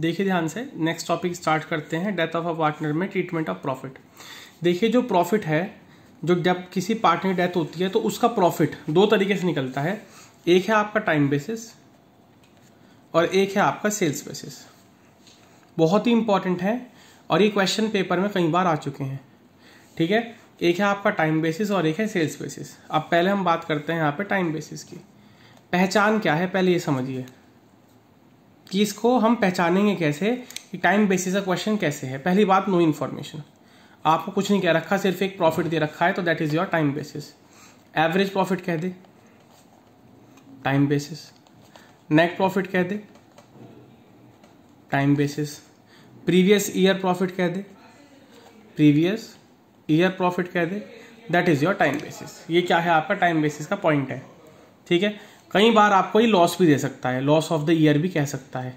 देखिए ध्यान से नेक्स्ट टॉपिक स्टार्ट करते हैं डेथ ऑफ अ पार्टनर में ट्रीटमेंट ऑफ प्रॉफिट देखिए जो प्रॉफिट है जो जब किसी पार्टनर की डेथ होती है तो उसका प्रॉफिट दो तरीके से निकलता है एक है आपका टाइम बेसिस और एक है आपका सेल्स बेसिस बहुत ही इंपॉर्टेंट है और ये क्वेश्चन पेपर में कई बार आ चुके हैं ठीक है एक है आपका टाइम बेसिस और एक है सेल्स बेसिस अब पहले हम बात करते हैं यहाँ पे टाइम बेसिस की पहचान क्या है पहले ये समझिए कि इसको हम पहचानेंगे कैसे कि टाइम बेसिस का क्वेश्चन कैसे है पहली बात नो इन्फॉर्मेशन आपको कुछ नहीं कह रखा सिर्फ एक प्रॉफिट दे रखा है तो that is your time basis average profit कह दे टाइम बेसिस नेट प्रॉफिट कह दे time basis previous year profit कह दे प्रीवियस ईयर प्रॉफिट कह दे that is your time basis ये क्या है आपका टाइम बेसिस का पॉइंट है ठीक है कई बार आपको ये लॉस भी दे सकता है लॉस ऑफ द ईयर भी कह सकता है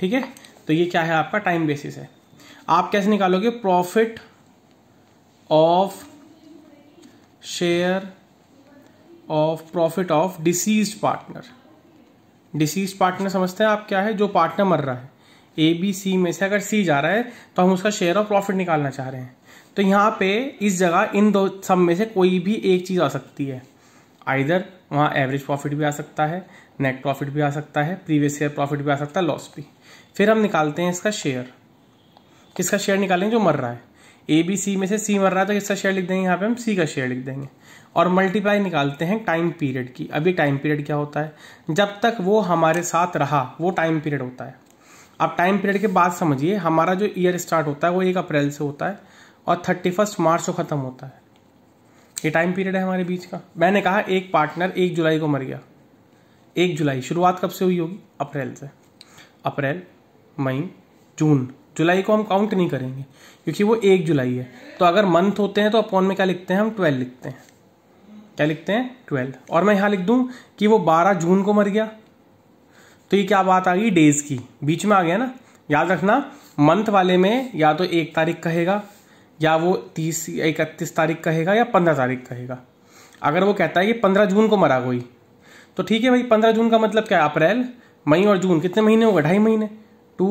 ठीक है तो ये क्या है आपका टाइम बेसिस है आप कैसे निकालोगे profit of share of profit of deceased partner deceased partner समझते हैं आप क्या है जो पार्टनर मर रहा है ए बी सी में से अगर सी जा रहा है तो हम उसका शेयर ऑफ प्रॉफिट निकालना चाह रहे हैं तो यहाँ पे इस जगह इन दो सब में से कोई भी एक चीज़ आ सकती है आइधर वहाँ एवरेज प्रॉफिट भी आ सकता है नेट प्रॉफिट भी आ सकता है प्रीवियस ईयर प्रॉफिट भी आ सकता है लॉस भी फिर हम निकालते हैं इसका शेयर किसका शेयर निकालेंगे जो मर रहा है ए बी सी में से सी मर रहा है तो किसका शेयर लिख देंगे यहाँ पे हम सी का शेयर लिख देंगे और मल्टीप्लाई निकालते हैं टाइम पीरियड की अभी टाइम पीरियड क्या होता है जब तक वो हमारे साथ रहा वो टाइम पीरियड होता है अब टाइम पीरियड के बाद समझिए हमारा जो ईयर स्टार्ट होता है वो एक अप्रैल से होता है और थर्टी फर्स्ट मार्च को ख़त्म होता है ये टाइम पीरियड है हमारे बीच का मैंने कहा एक पार्टनर एक जुलाई को मर गया एक जुलाई शुरुआत कब से हुई होगी अप्रैल से अप्रैल मई जून जुलाई को हम काउंट नहीं करेंगे क्योंकि वो एक जुलाई है तो अगर मंथ होते हैं तो अपॉन में क्या लिखते हैं हम ट्वेल्व लिखते हैं क्या लिखते हैं ट्वेल्व और मैं यहाँ लिख दूँ कि वो बारह जून को मर गया तो ये क्या बात आ गई डेज की बीच में आ गया ना याद रखना मंथ वाले में या तो एक तारीख कहेगा या वो तीस या इकतीस तारीख कहेगा या पंद्रह तारीख कहेगा अगर वो कहता है कि पंद्रह जून को मरा कोई तो ठीक है भाई पंद्रह जून का मतलब क्या है अप्रैल मई और जून कितने महीने होगा ढाई महीने टू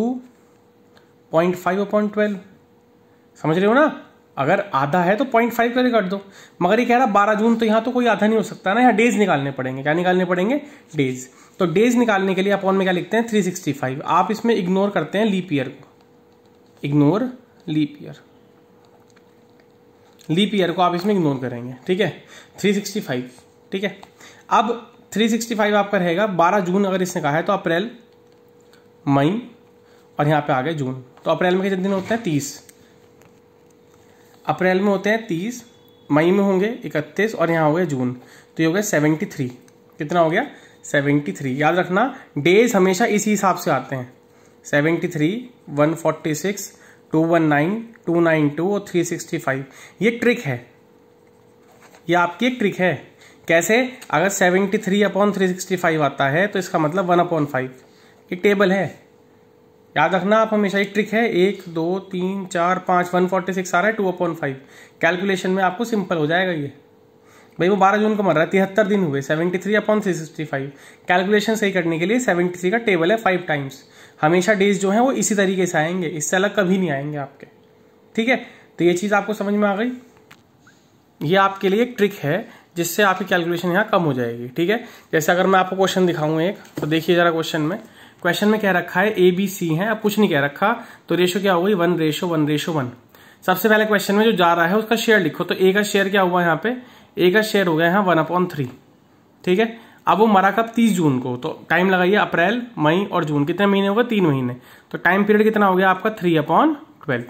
पॉइंट फाइव और पॉइंट ट्वेल्व समझ रहे हो ना अगर आधा है तो पॉइंट फाइव करके कट दो मगर ये कह रहा बारह जून तो यहाँ तो कोई आधा नहीं हो सकता ना यहाँ डेज निकालने पड़ेंगे क्या निकालने पड़ेंगे डेज तो डेज निकालने के लिए अपॉन में क्या लिखते हैं थ्री सिक्सटी फाइव आप इसमें इग्नोर करते हैं लीप ईयर को ignore leap year leap year को आप इसमें इग्नोर करेंगे ठीक है 365 ठीक है अब 365 आपका रहेगा 12 जून अगर इसने कहा है तो अप्रैल मई और यहाँ पे आ गए जून तो अप्रैल में कितने दिन होते हैं तीस अप्रैल में होते हैं तीस मई में होंगे इकतीस और यहाँ हो गए जून तो ये हो गया सेवेंटी थ्री कितना हो गया सेवेंटी थ्री याद रखना डेज हमेशा इसी हिसाब से आते हैं seventy three one forty six two one nine two nine two और थ्री सिक्सटी फाइव ये ट्रिक है ये आपकी एक ट्रिक है कैसे अगर seventy three upon three sixty five आता है तो इसका मतलब वन अपॉन फाइव ये टेबल है याद रखना आप हमेशा एक ट्रिक है एक दो तीन चार पाँच वन फोर्टी सिक्स आ रहा है टू अपॉइंट फाइव कैलकुलेशन में आपको सिंपल हो जाएगा ये भाई वो बारह जून को मर रहा है तिहत्तर दिन हुए seventy three upon three sixty five calculation सही करने के लिए सेवेंटी थ्री का टेबल है फाइव टाइम्स हमेशा डेज जो है वो इसी तरीके से आएंगे इससे अलग कभी नहीं आएंगे आपके ठीक है तो ये चीज़ आपको समझ में आ गई ये आपके लिए एक ट्रिक है जिससे आपकी कैलकुलेशन यहाँ कम हो जाएगी ठीक है जैसे अगर मैं आपको क्वेश्चन दिखाऊं एक तो देखिए जरा क्वेश्चन में क्वेश्चन में क्या रखा है ए बी सी है अब कुछ नहीं कह रखा तो रेशो क्या हो गई one ratio one ratio one सबसे पहले क्वेश्चन में जो जा रहा है उसका शेयर लिखो तो ए का शेयर क्या हुआ यहाँ पे ए का शेयर हो गया यहाँ वन अपॉन थ्री ठीक है अब वो मरा कब तीस जून को तो टाइम लगाइए अप्रैल मई और जून कितने महीने हो गए तीन महीने तो टाइम पीरियड कितना हो गया आपका थ्री अपॉन ट्वेल्व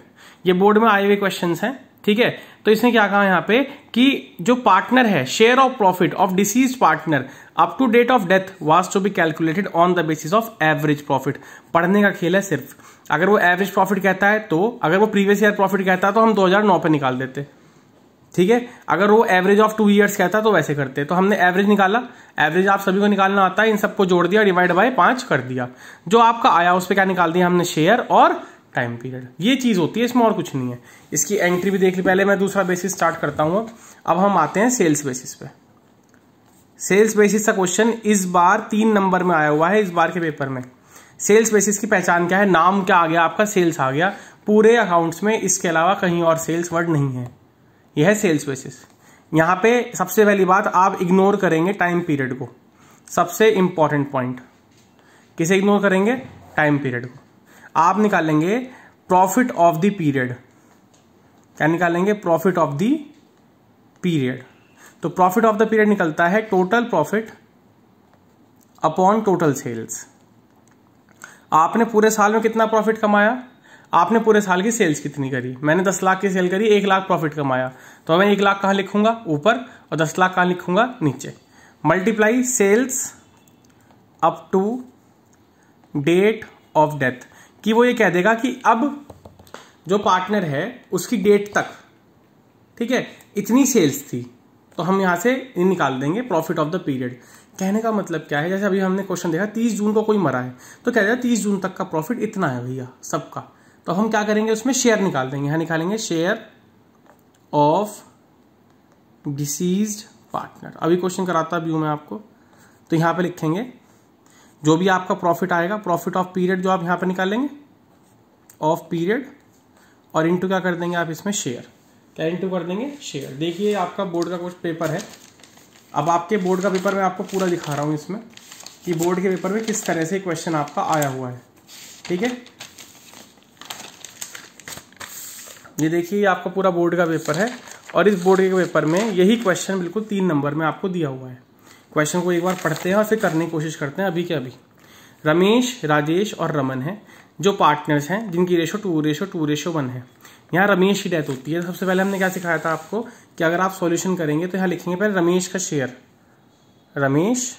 ये बोर्ड में आए हुए क्वेश्चन हैं ठीक है तो इसने क्या कहा यहाँ पे कि जो पार्टनर है share of profit of deceased partner up to date of death was to be calculated on the basis of average profit पढ़ने का खेल है सिर्फ अगर वो एवरेज प्रॉफिट कहता है तो अगर वो प्रीवियस ईयर प्रॉफिट कहता है तो हम 2009 पे निकाल देते ठीक है अगर वो एवरेज ऑफ टू ईयर्स कहता तो वैसे करते तो हमने एवरेज निकाला एवरेज आप सभी को निकालना आता है इन सबको जोड़ दिया डिवाइड बाय पांच कर दिया जो आपका आया उस पर क्या निकाल दिया हमने शेयर और टाइम पीरियड ये चीज़ होती है इसमें और कुछ नहीं है इसकी एंट्री भी देख ली पहले मैं दूसरा बेसिस स्टार्ट करता हूं अब हम आते हैं सेल्स बेसिस पे सेल्स बेसिस का क्वेश्चन इस बार तीन नंबर में आया हुआ है इस बार के पेपर में सेल्स बेसिस की पहचान क्या है नाम क्या आ गया आपका सेल्स आ गया पूरे अकाउंट्स में इसके अलावा कहीं और सेल्स वर्ड नहीं है यह है सेल्स बेसिस यहां पे सबसे पहली बात आप इग्नोर करेंगे टाइम पीरियड को सबसे इंपॉर्टेंट पॉइंट किसे इग्नोर करेंगे टाइम पीरियड को आप निकालेंगे प्रॉफिट ऑफ द पीरियड क्या निकालेंगे प्रॉफिट ऑफ द पीरियड तो प्रॉफिट ऑफ द पीरियड निकलता है total profit upon total sales आपने पूरे साल में कितना प्रॉफिट कमाया आपने पूरे साल की सेल्स कितनी करी मैंने दस लाख की सेल करी एक लाख प्रॉफिट कमाया तो मैं एक लाख कहाँ लिखूंगा ऊपर और दस लाख कहाँ लिखूंगा नीचे multiply sales up to date of death कि वो ये कह देगा कि अब जो पार्टनर है उसकी डेट तक ठीक है इतनी सेल्स थी तो हम यहां से निकाल देंगे प्रॉफिट ऑफ द पीरियड कहने का मतलब क्या है जैसे अभी हमने क्वेश्चन देखा तीस जून को कोई मरा है तो कह दिया तीस जून तक का प्रॉफिट इतना है भैया सबका तो हम क्या करेंगे उसमें शेयर निकाल देंगे यहां निकालेंगे शेयर ऑफ डिसीज पार्टनर अभी क्वेश्चन कराता भी हूं मैं आपको तो यहाँ पे लिखेंगे जो भी आपका प्रॉफिट आएगा प्रॉफिट ऑफ पीरियड जो आप यहाँ पे निकालेंगे ऑफ पीरियड और इनटू क्या कर देंगे आप इसमें शेयर क्या इनटू कर देंगे शेयर देखिए आपका बोर्ड का कुछ पेपर है अब आपके बोर्ड का पेपर मैं आपको पूरा दिखा रहा हूँ इसमें कि बोर्ड के पेपर में किस तरह से क्वेश्चन आपका आया हुआ है ठीक है ये देखिए आपका पूरा बोर्ड का पेपर है और इस बोर्ड के पेपर में यही क्वेश्चन बिल्कुल तीन नंबर में आपको दिया हुआ है क्वेश्चन को एक बार पढ़ते हैं और फिर करने की कोशिश करते हैं अभी के अभी रमेश राजेश और रमन है जो पार्टनर्स हैं जिनकी ratio two ratio two ratio one है यहाँ रमेश की डेथ होती है तो सबसे पहले हमने क्या सिखाया था आपको कि अगर आप सॉल्यूशन करेंगे तो यहाँ लिखेंगे पहले रमेश का शेयर रमेश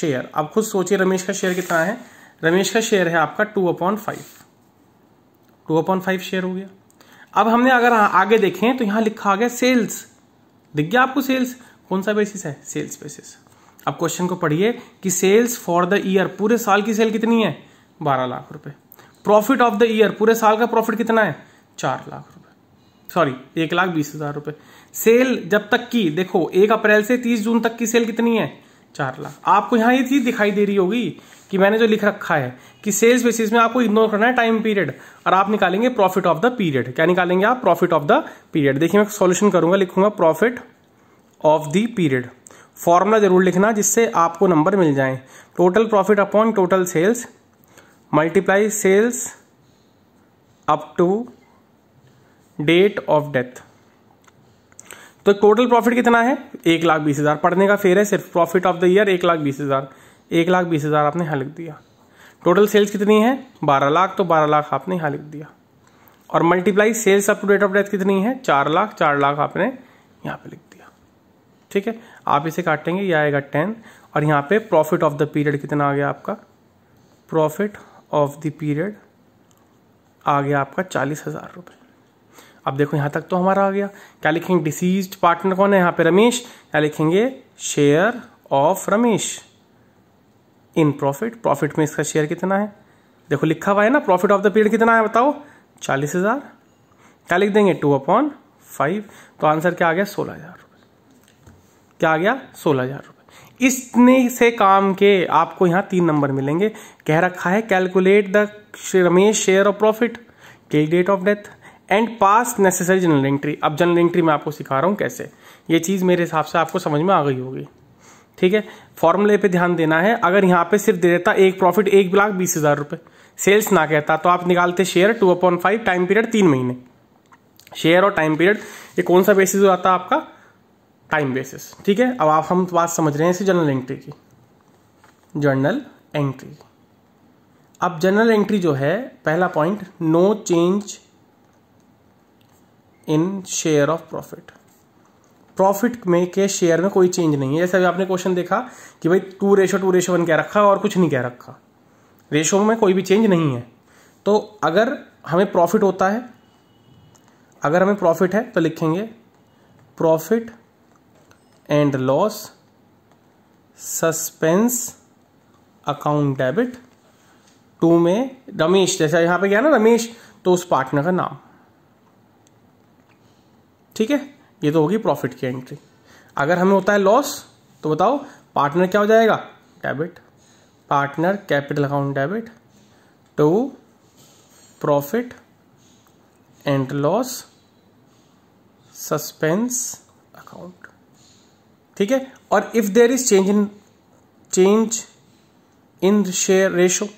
शेयर आप खुद सोचिए रमेश का शेयर कितना है रमेश का शेयर है आपका two upon five two upon five share हो गया अब हमने अगर आगे देखें तो यहां लिखा आ गया सेल्स दिख गया आपको सेल्स कौन सा बेसिस है सेल्स बेसिस अब क्वेश्चन को पढ़िए कि सेल्स फॉर द ईयर पूरे साल की सेल कितनी है बारह लाख रुपए प्रॉफिट ऑफ द ईयर पूरे साल का प्रॉफिट कितना है चार लाख रुपए सॉरी एक लाख बीस हजार रुपए सेल जब तक की देखो एक अप्रैल से तीस जून तक की सेल कितनी है चार लाख आपको यहां ये चीज दिखाई दे रही होगी कि मैंने जो लिख रखा है कि सेल्स बेसिस में आपको इग्नोर करना है टाइम पीरियड और आप निकालेंगे प्रॉफिट ऑफ द पीरियड क्या निकालेंगे आप प्रॉफिट ऑफ द पीरियड देखिए मैं सॉल्यूशन करूंगा लिखूंगा profit of the period formula जरूर लिखना जिससे आपको नंबर मिल जाए total profit upon total sales multiply sales up to date of death तो टोटल प्रॉफिट कितना है एक लाख बीस हज़ार पढ़ने का फेर है सिर्फ प्रॉफिट ऑफ द ईयर एक लाख बीस हज़ार एक लाख बीस हज़ार आपने यहाँ लिख दिया टोटल सेल्स कितनी है बारह लाख तो बारह लाख आपने यहाँ लिख दिया और multiply sales up to date of death कितनी है चार लाख चार लाख आपने यहाँ पे लिख दिया ठीक है आप इसे काटेंगे ये आएगा टेन और यहाँ पे प्रॉफिट ऑफ द पीरियड कितना आ गया आपका प्रॉफिट ऑफ द पीरियड आ गया आपका चालीस हज़ार रुपये अब देखो यहाँ तक तो हमारा आ गया क्या लिखेंगे डिसीज पार्टनर कौन है यहाँ पे रमेश क्या लिखेंगे share of Ramesh in profit profit में इसका शेयर कितना है देखो लिखा हुआ है ना प्रॉफिट ऑफ द पीरियड कितना है बताओ चालीस हजार क्या लिख देंगे टू अपॉन फाइव तो आंसर क्या आ गया सोलह हजार रुपये क्या आ गया सोलह हजार रुपये इसने से काम के आपको यहां तीन नंबर मिलेंगे कह रखा है calculate the Ramesh share of profit till date of death and pass necessary journal entry अब जनरल एंट्री मैं आपको सिखा रहा हूं कैसे ये चीज़ मेरे हिसाब से आपको समझ में आ गई होगी ठीक है फॉर्मूले पे ध्यान देना है अगर यहाँ पे सिर्फ दे देता एक प्रॉफिट एक लाख बीस हजार रुपए सेल्स ना कहता तो आप निकालते share two upon five time period तीन महीने शेयर और टाइम पीरियड ये कौन सा बेसिस हो जाता है आपका टाइम बेसिस ठीक है अब आप हम बात समझ रहे हैं इसे जनरल एंट्री की जनरल एंट्री अब जनरल एंट्री जो है पहला point no change in share of profit profit में के शेयर में कोई चेंज नहीं है जैसे अभी आपने क्वेश्चन देखा कि भाई two ratio two ratio one कह रखा और कुछ नहीं कह रखा रेशो में कोई भी चेंज नहीं है तो अगर हमें प्रॉफिट होता है अगर हमें प्रॉफिट है तो लिखेंगे profit and loss suspense account debit to में रमेश जैसा यहां पे गया ना रमेश तो उस पार्टनर का नाम ठीक है ये तो होगी प्रॉफिट की एंट्री अगर हमें होता है लॉस तो बताओ पार्टनर क्या हो जाएगा debit partner capital account debit to profit and loss suspense account ठीक है और if there is change in change in share ratio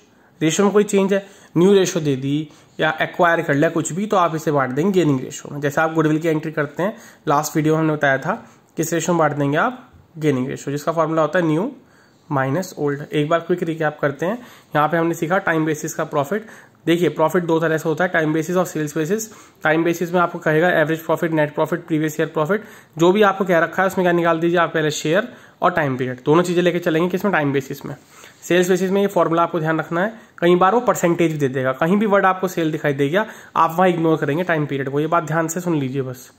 ratio में कोई चेंज है न्यू रेशो दे दी या एक्वायर कर लिया कुछ भी तो आप इसे बांट देंगे गेनिंग रेशो में जैसे आप गुडविल की एंट्री करते हैं लास्ट वीडियो हमने बताया था किस रेशो में बांट देंगे आप गेनिंग रेशो जिसका फॉर्मूला होता है न्यू माइनस ओल्ड एक बार क्विक रिकैप करते हैं यहाँ पे हमने सीखा टाइम बेसिस का प्रॉफिट देखिए प्रॉफिट दो तरह से होता है टाइम बेसिस और सेल्स बेसिस टाइम बेसिस में आपको कहेगा average profit net profit previous year profit जो भी आपको कह रखा है उसमें क्या निकाल दीजिए आप पहले शेयर और टाइम पीरियड दोनों चीज़ें लेके चलेंगे किसमें टाइम बेसिस में सेल्स बेसिस में ये फॉर्मूला आपको ध्यान रखना है कई बार वो परसेंटेज दे देगा कहीं भी वर्ड आपको सेल दिखाई देगा आप वहां इग्नोर करेंगे टाइम पीरियड को ये बात ध्यान से सुन लीजिए बस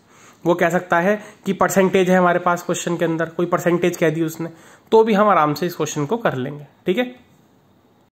वो कह सकता है कि परसेंटेज है हमारे पास क्वेश्चन के अंदर कोई परसेंटेज कह दी उसने तो भी हम आराम से इस क्वेश्चन को कर लेंगे ठीक है